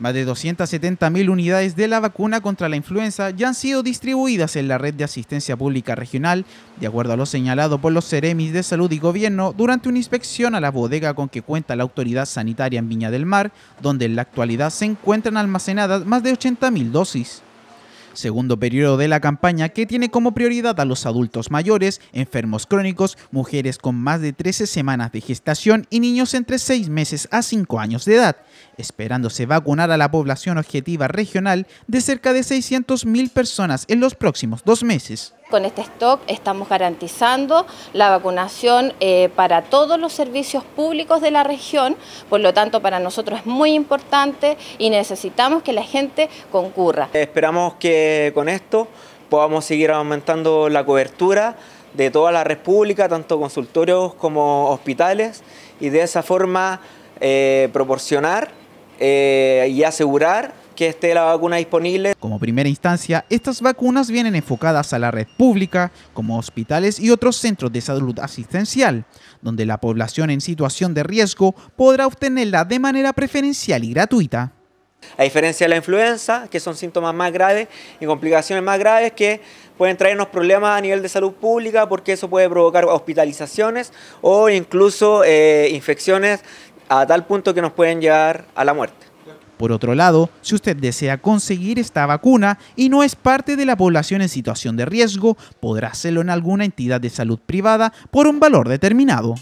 Más de 270.000 unidades de la vacuna contra la influenza ya han sido distribuidas en la red de asistencia pública regional, de acuerdo a lo señalado por los Ceremis de Salud y Gobierno durante una inspección a la bodega con que cuenta la autoridad sanitaria en Viña del Mar, donde en la actualidad se encuentran almacenadas más de 80.000 dosis segundo periodo de la campaña que tiene como prioridad a los adultos mayores, enfermos crónicos, mujeres con más de 13 semanas de gestación y niños entre 6 meses a 5 años de edad, esperándose vacunar a la población objetiva regional de cerca de 600.000 personas en los próximos dos meses con este stock estamos garantizando la vacunación eh, para todos los servicios públicos de la región, por lo tanto para nosotros es muy importante y necesitamos que la gente concurra. Esperamos que con esto podamos seguir aumentando la cobertura de toda la República, tanto consultorios como hospitales, y de esa forma eh, proporcionar eh, y asegurar que esté la vacuna disponible. Como primera instancia, estas vacunas vienen enfocadas a la red pública, como hospitales y otros centros de salud asistencial, donde la población en situación de riesgo podrá obtenerla de manera preferencial y gratuita. A diferencia de la influenza, que son síntomas más graves y complicaciones más graves que pueden traernos problemas a nivel de salud pública porque eso puede provocar hospitalizaciones o incluso eh, infecciones a tal punto que nos pueden llevar a la muerte. Por otro lado, si usted desea conseguir esta vacuna y no es parte de la población en situación de riesgo, podrá hacerlo en alguna entidad de salud privada por un valor determinado.